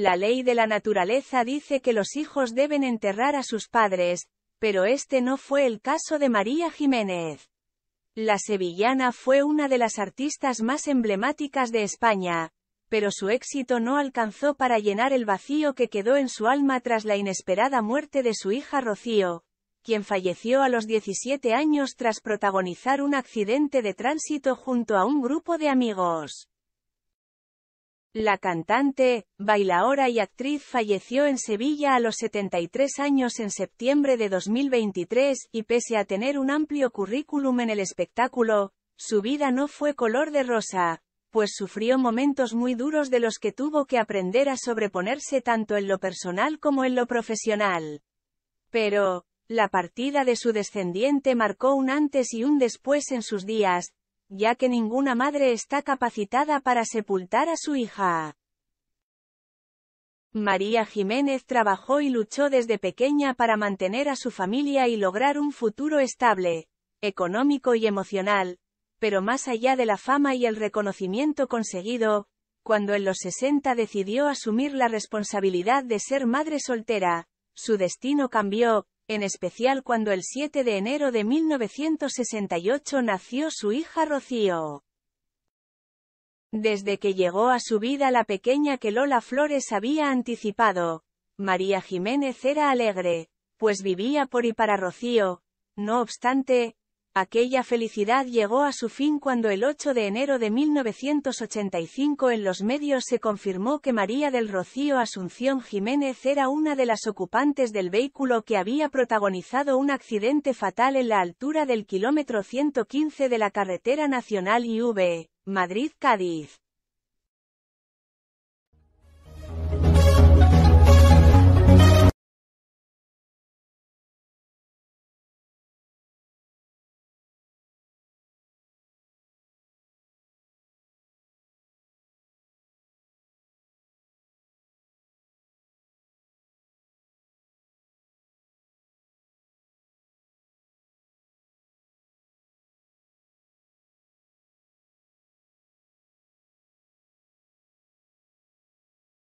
La ley de la naturaleza dice que los hijos deben enterrar a sus padres, pero este no fue el caso de María Jiménez. La sevillana fue una de las artistas más emblemáticas de España, pero su éxito no alcanzó para llenar el vacío que quedó en su alma tras la inesperada muerte de su hija Rocío, quien falleció a los 17 años tras protagonizar un accidente de tránsito junto a un grupo de amigos. La cantante, bailaora y actriz falleció en Sevilla a los 73 años en septiembre de 2023, y pese a tener un amplio currículum en el espectáculo, su vida no fue color de rosa, pues sufrió momentos muy duros de los que tuvo que aprender a sobreponerse tanto en lo personal como en lo profesional. Pero, la partida de su descendiente marcó un antes y un después en sus días, ya que ninguna madre está capacitada para sepultar a su hija. María Jiménez trabajó y luchó desde pequeña para mantener a su familia y lograr un futuro estable, económico y emocional, pero más allá de la fama y el reconocimiento conseguido, cuando en los 60 decidió asumir la responsabilidad de ser madre soltera, su destino cambió, en especial cuando el 7 de enero de 1968 nació su hija Rocío. Desde que llegó a su vida la pequeña que Lola Flores había anticipado, María Jiménez era alegre, pues vivía por y para Rocío. No obstante, Aquella felicidad llegó a su fin cuando el 8 de enero de 1985 en los medios se confirmó que María del Rocío Asunción Jiménez era una de las ocupantes del vehículo que había protagonizado un accidente fatal en la altura del kilómetro 115 de la carretera nacional IV, Madrid-Cádiz.